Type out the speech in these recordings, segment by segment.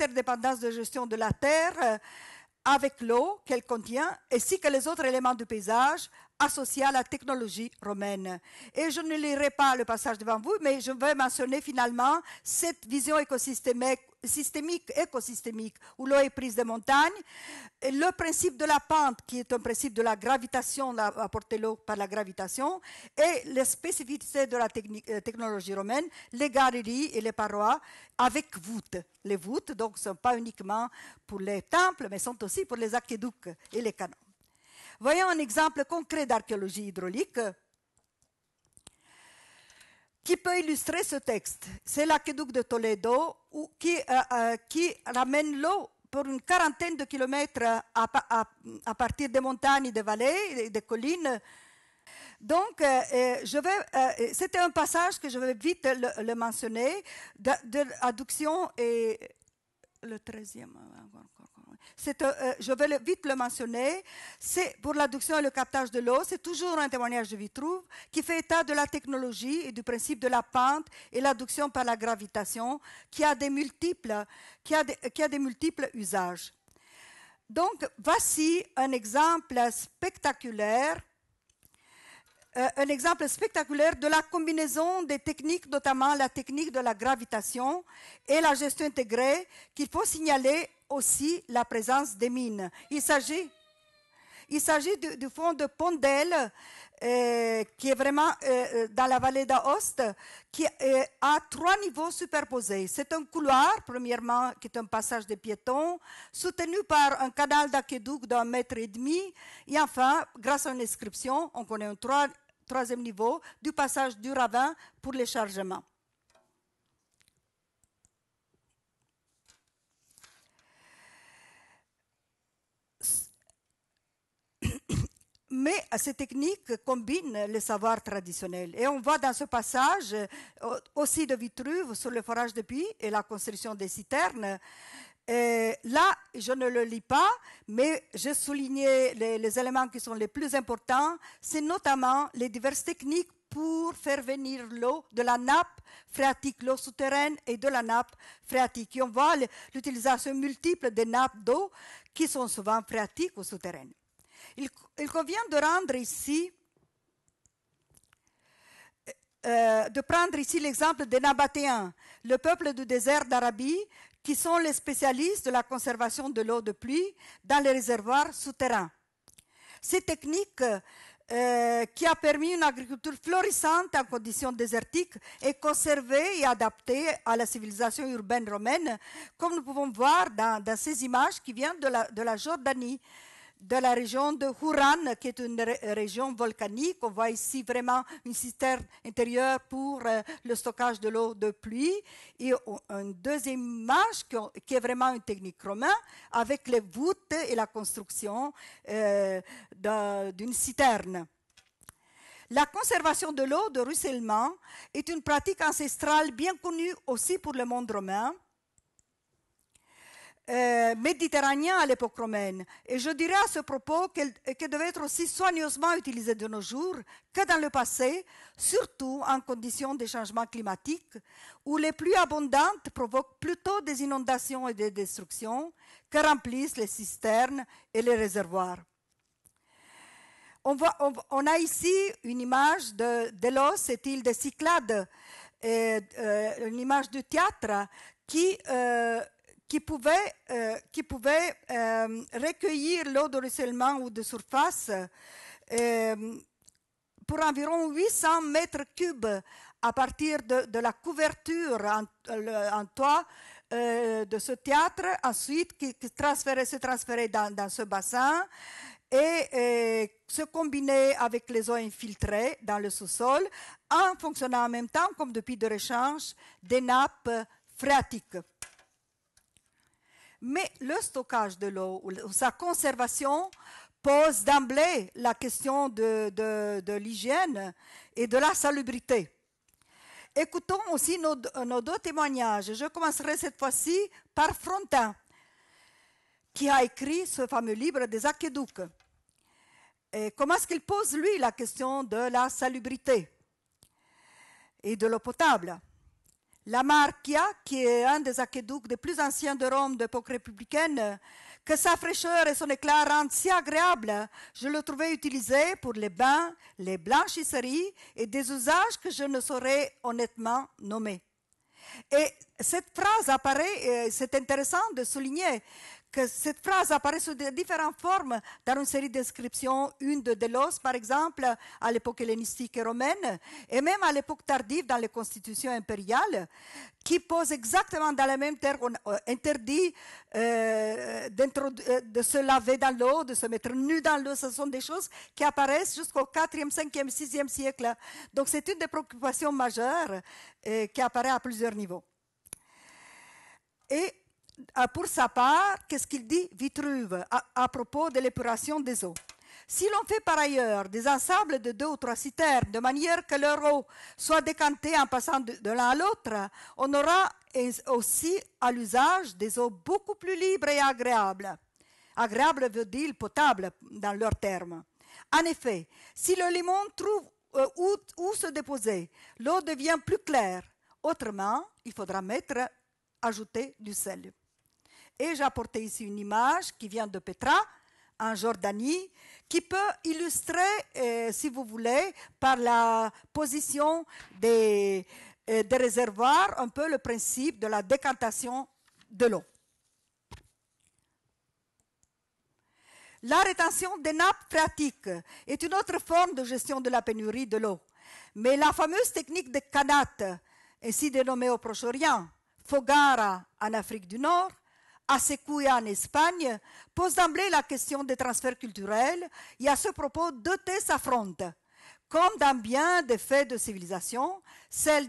interdépendance de gestion de la terre euh, avec l'eau qu'elle contient, ainsi que les autres éléments du paysage associés à la technologie romaine. Et je ne lirai pas le passage devant vous, mais je veux mentionner finalement cette vision écosystémique systémique, écosystémique, où l'eau est prise des montagnes. Et le principe de la pente, qui est un principe de la gravitation, apporter l'eau par la gravitation, et les spécificités de la euh, technologie romaine, les galeries et les parois avec voûtes. Les voûtes, donc, ne sont pas uniquement pour les temples, mais sont aussi pour les aqueducs et les canons. Voyons un exemple concret d'archéologie hydraulique qui peut illustrer ce texte. C'est l'aqueduc de Toledo qui, euh, euh, qui ramène l'eau pour une quarantaine de kilomètres à, partir des montagnes, des vallées, des collines. Donc, euh, je vais, c'était un passage que je vais vite le, mentionner, de, et le 13e, euh, euh, je vais vite le mentionner, c'est pour l'adduction et le captage de l'eau, c'est toujours un témoignage de Vitruve qui fait état de la technologie et du principe de la pente et l'adduction par la gravitation qui a des multiples, qui a euh, qui a des multiples usages. Donc, voici un exemple spectaculaire un exemple spectaculaire de la combinaison des techniques, notamment la technique de la gravitation et la gestion intégrée, qu'il faut signaler aussi la présence des mines. Il s'agit, il s'agit du, fond de Pondel, euh, qui est vraiment euh, euh, dans la vallée d'Aoste, qui a trois niveaux superposés. C'est un couloir, premièrement, qui est un passage de piétons, soutenu par un canal d'aqueduc d'un mètre et demi, et enfin, grâce à une inscription, on connaît un troisième niveau du passage du ravin pour les chargements. Mais ces techniques combinent les savoirs traditionnels. Et on voit dans ce passage euh, aussi de Vitruve sur le forage de puits et la construction des citernes. là, je ne le lis pas, mais j'ai souligné les, les éléments qui sont les plus importants. C'est notamment les diverses techniques pour faire venir l'eau de la nappe phréatique, l'eau souterraine et de la nappe phréatique. Et on voit l'utilisation multiple des nappes d'eau qui sont souvent phréatiques ou souterraines. Il, convient de rendre ici, euh, euh, prendre ici l'exemple des Nabatéens, le peuple du désert d'Arabie, qui sont les spécialistes de la conservation de l'eau de pluie dans les réservoirs souterrains. Ces technique, euh, qui a permis une agriculture florissante en conditions désertiques est conservée et adaptée à la civilisation urbaine romaine, comme nous pouvons voir dans, ces images qui viennent de la Jordanie de la région de Huran, qui est une région volcanique. On voit ici vraiment une citerne intérieure pour euh, le stockage de l'eau de pluie. Et une deuxième image qui, est vraiment une technique romaine, avec les voûtes et la construction euh, d'une citerne. La conservation de l'eau de ruissellement est une pratique ancestrale bien connue aussi pour le monde romain. Euh, méditerranéen à l'époque romaine. Et je dirais à ce propos qu'elle devait être aussi soigneusement utilisée de nos jours que dans le passé, surtout en conditions de changement climatique, où les pluies abondantes provoquent plutôt des inondations et des destructions que remplissent les cisternes et les réservoirs. On, voit, on, a ici une image de Delos, cette île des Cyclades, et, euh, une image du théâtre qui... Euh, qui pouvait euh, qui pouvait euh, recueillir l'eau de ruissellement ou de surface euh, pour environ 800 mètres cubes à partir de, la couverture en, toit de ce théâtre, ensuite qui, transférait, se transférait dans, ce bassin et, se combinait avec les eaux infiltrées dans le sous-sol en fonctionnant en même temps comme depuis de rechange des nappes phréatiques. Mais le stockage de l'eau ou sa conservation pose d'emblée la question de, l'hygiène et de la salubrité. Écoutons aussi nos, deux témoignages. Je commencerai cette fois-ci par Frontin, qui a écrit ce fameux livre des Aqueducs. comment est-ce qu'il pose, lui, la question de la salubrité et de l'eau potable la Marchia, qui est un des aqueducs les plus anciens de Rome d'époque républicaine, que sa fraîcheur et son éclat rendent si agréable, je le trouvais utilisé pour les bains, les blanchisseries et des usages que je ne saurais honnêtement nommer. Et cette phrase apparaît, c'est intéressant de souligner que cette phrase apparaît sous différentes formes dans une série d'inscriptions, une de Delos par exemple, à l'époque hellénistique et romaine, et même à l'époque tardive dans les constitutions impériales, qui pose exactement dans la même terre qu'on euh, interdit euh, euh, de se laver dans l'eau, de se mettre nu dans l'eau. Ce sont des choses qui apparaissent jusqu'au 4e, 5e, 6e siècle. Donc c'est une des préoccupations majeures qui apparaît à plusieurs niveaux. Et pour sa part, qu'est-ce qu'il dit Vitruve à, propos de l'épuration des eaux. Si l'on fait par ailleurs des ensembles de deux ou trois citernes de manière que leur eau soit décantée en passant de, l'un à l'autre, on aura aussi à l'usage des eaux beaucoup plus libres et agréables. Agréables » veut dire potable dans leurs termes. En effet, si le limon trouve euh, où, se déposer, l'eau devient plus claire. Autrement, il faudra mettre, ajouter du sel. Et j'ai apporté ici une image qui vient de Petra, en Jordanie, qui peut illustrer, euh, si vous voulez, par la position euh, des, réservoirs, un peu le principe de la décantation de l'eau. La rétention des nappes phréatiques est une autre forme de gestion de la pénurie de l'eau. Mais la fameuse technique des Kanat, ainsi dénommée au Proche-Orient, Fogara en Afrique du Nord, à Secuya en Espagne pose d'emblée la question des transferts culturels et à ce propos deux thèses s'affrontent. Comme dans bien des faits de civilisation, celle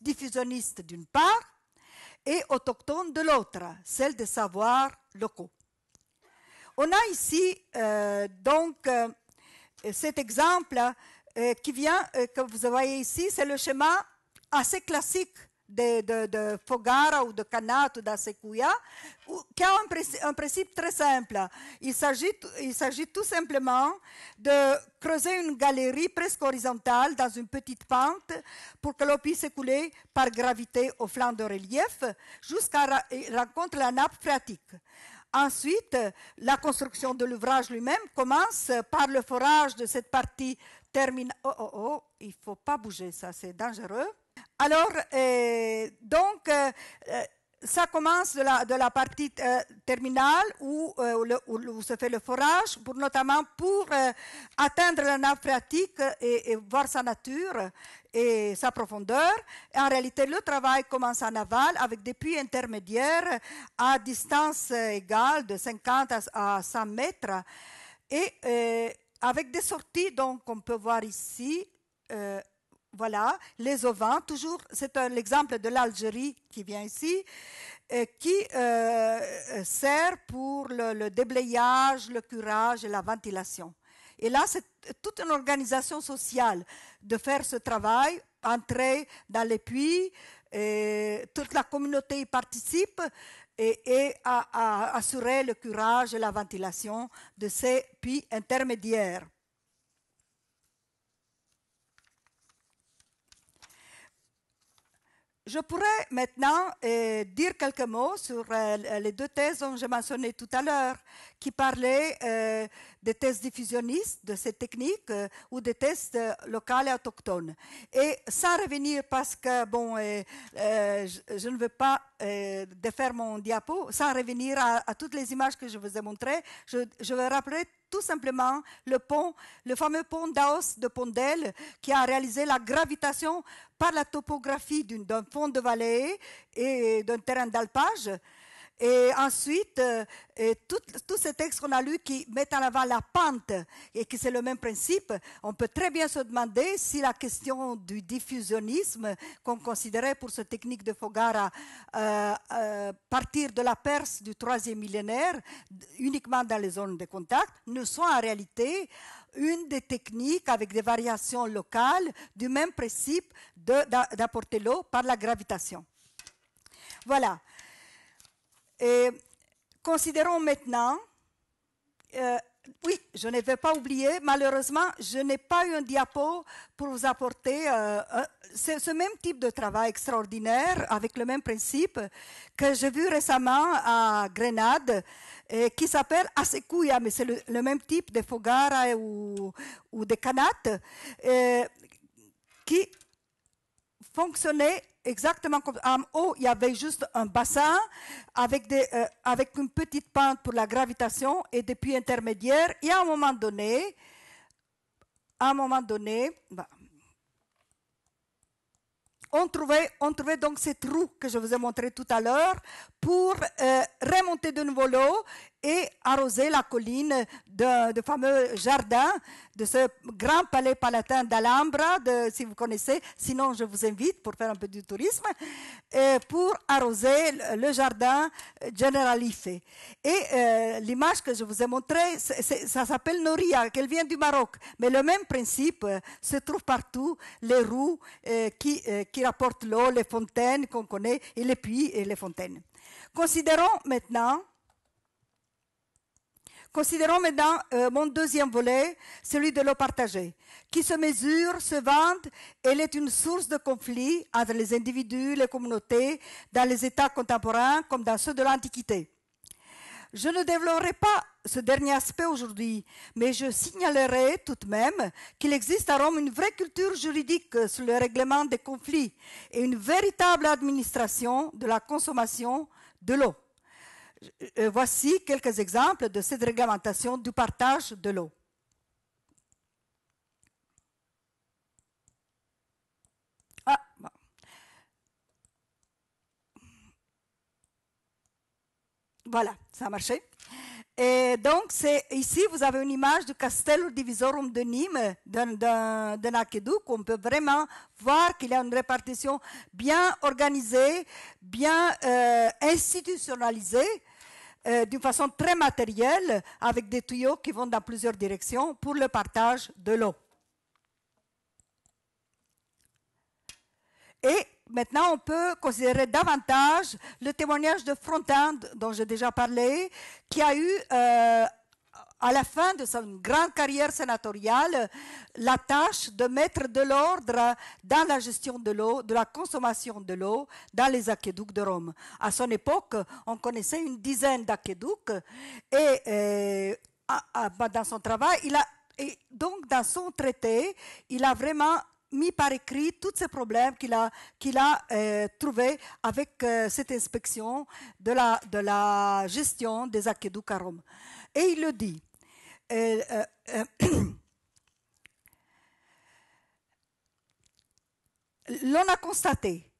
diffusionniste d'une part et autochtone de l'autre, celle des savoirs locaux. On a ici euh, donc euh, cet exemple euh, qui vient, que vous voyez ici, c'est le schéma assez classique de, de, Fogara ou de Canat ou d'asekuya qui a un, principe très simple. Il s'agit tout simplement de creuser une galerie presque horizontale dans une petite pente pour que l'eau puisse couler par gravité au flanc de relief jusqu'à rencontrer la nappe phréatique. Ensuite, la construction de l'ouvrage lui-même commence par le forage de cette partie terminale. Oh, oh, oh, il ne faut pas bouger, ça c'est dangereux. Alors, euh, donc, euh, euh, ça commence de la, de la partie terminale où, où, se fait le forage, pour, notamment pour atteindre la nappe phréatique et, voir sa nature et sa profondeur. en réalité, le travail commence en aval avec des puits intermédiaires à distance égale de 50 à, 100 mètres et avec des sorties, donc, on peut voir ici voilà, les ovins, toujours, c'est l'exemple de l'Algérie qui vient ici, euh, qui euh, euh, sert pour le, déblayage, le curage et la ventilation. Et là, c'est toute une organisation sociale de faire ce travail, entrer dans les puits, et toute la communauté y participe et, assurer le curage et la ventilation de ces puits intermédiaires. Je pourrais maintenant euh, dire quelques mots sur euh, les deux thèses dont j'ai mentionné tout à l'heure, qui parlaient euh, des tests diffusionnistes de cette technique euh, ou des tests euh, locaux et autochtones. Et sans revenir, parce que bon, euh, je, ne veux pas défaire mon diapo, sans revenir à, toutes les images que je vous ai montrées, je, je vais rappeler tout simplement le pont, le fameux pont d'Aos de Pondel, qui a réalisé la gravitation par la topographie d'un fond de vallée et d'un terrain d'alpage et ensuite, euh, tous ces textes qu'on a lu qui mettent en avant la pente et qui c'est le même principe, on peut très bien se demander si la question du diffusionnisme qu'on considérait pour cette technique de Fogara euh, euh partir de la Perse du troisième millénaire uniquement dans les zones de contact ne soit en réalité une des techniques avec des variations locales du même principe d'apporter l'eau par la gravitation. Voilà. Et considérons maintenant, euh, oui, je ne vais pas oublier, malheureusement, je n'ai pas eu un diapo pour vous apporter euh, ce, même type de travail extraordinaire avec le même principe que j'ai vu récemment à Grenade et qui s'appelle Asekuya, mais c'est le, même type de fogara ou, ou de canate qui fonctionnait exactement comme en haut, il y avait juste un bassin euh, avec, une petite pente pour la gravitation et des puits intermédiaires. Et à un moment donné, un moment donné, bah, on trouvait, on trouvait donc cette roue que je vous ai montrée tout à l'heure pour euh, remonter de nouveau l'eau et arroser la colline de, fameux jardin de ce grand palais palatin d'Alhambra, si vous connaissez. Sinon, je vous invite pour faire un peu du tourisme, euh, pour arroser le jardin Generalife. Et euh, l'image que je vous ai montrée, ça s'appelle Noria, qu'elle vient du Maroc. Mais le même principe euh, se trouve partout, les roues qui, qui rapportent l'eau, les fontaines qu'on connaît, et les puits et les fontaines. Considérons maintenant Considérons maintenant euh, mon deuxième volet, celui de l'eau partagée, qui se mesure, se vante, elle est une source de conflits entre les individus, les communautés, dans les États contemporains comme dans ceux de l'Antiquité. Je ne développerai pas ce dernier aspect aujourd'hui, mais je signalerai tout de même qu'il existe à Rome une vraie culture juridique sur le règlement des conflits et une véritable administration de la consommation de l'eau. Euh, euh, voici quelques exemples de cette réglementation du partage de l'eau. Ah, voilà, ça a marché. Et donc, ici, vous avez une image du Castello Divisorum de Nîmes, d'un aqueduc. On peut vraiment voir qu'il y a une répartition bien organisée, bien euh, institutionnalisée euh, d'une façon très matérielle avec des tuyaux qui vont dans plusieurs directions pour le partage de l'eau. Et maintenant, on peut considérer davantage le témoignage de Frontin, dont j'ai déjà parlé, qui a eu euh, à la fin de sa grande carrière sénatoriale la tâche de mettre de l'ordre dans la gestion de l'eau, de la consommation de l'eau dans les aqueducs de Rome. À son époque, on connaissait une dizaine d'aqueducs et euh, bah, dans son travail, il a, et donc dans son traité, il a vraiment mis par écrit tous ces problèmes qu'il a, qu'il a euh, trouvés avec euh, cette inspection de la, de la gestion des aqueducs à Rome. Et il le dit. Euh, euh, l'on a constaté,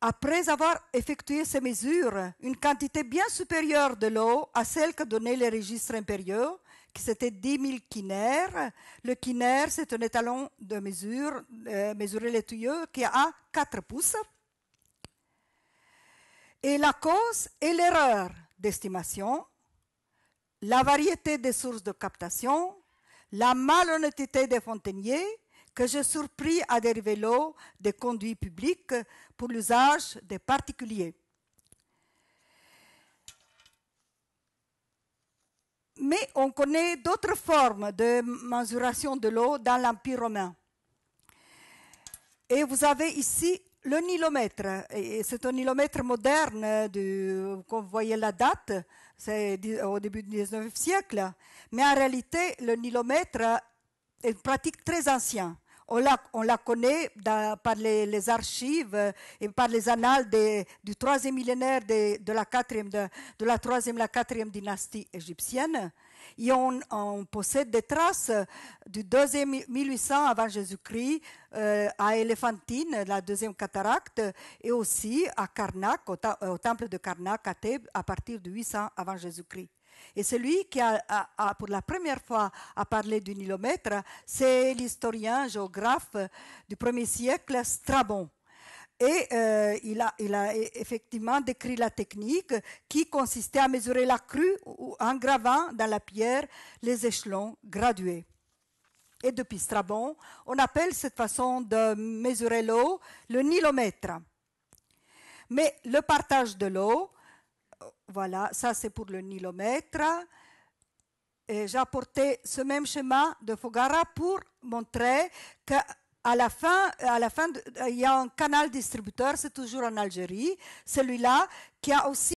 après avoir effectué ces mesures, une quantité bien supérieure de l'eau à celle que donnaient les registres impériaux, qui c'était 10 000 quinaires. Le quinair c'est un étalon de mesure, euh, mesuré les tuyaux, qui a 4 pouces. Et la cause est l'erreur d'estimation la variété des sources de captation, la malhonnêteté des fontainiers, que j'ai surpris à dériver l'eau des conduits publics pour l'usage des particuliers. Mais on connaît d'autres formes de mesuration de l'eau dans l'Empire romain. Et vous avez ici le nilomètre. C'est un nilomètre moderne, vous voyez la date, c'est au début du 19e siècle. Mais en réalité, le nilomètre est une pratique très ancienne. On la, connaît par les, archives et par les annales du troisième millénaire de, la quatrième, de, de la troisième, la quatrième dynastie égyptienne et on, possède des traces euh, du deuxième 1800 avant Jésus-Christ euh, à Éléphantine, la deuxième cataracte, et aussi à Karnak, euh, au, temple de Karnak à Thèbes, à partir de 800 avant Jésus-Christ. Et celui qui a, pour la première fois a parlé du nilomètre, c'est l'historien géographe du premier siècle Strabon. Et euh, il, a, il a effectivement décrit la technique qui consistait à mesurer la crue en gravant dans la pierre les échelons gradués. Et depuis Strabon, on appelle cette façon de mesurer l'eau le nilomètre. Mais le partage de l'eau, euh, voilà, ça c'est pour le nilomètre. Et J'ai apporté ce même schéma de Fogara pour montrer que à la fin, à la fin il y a un canal distributeur, c'est toujours en Algérie, celui-là qui a aussi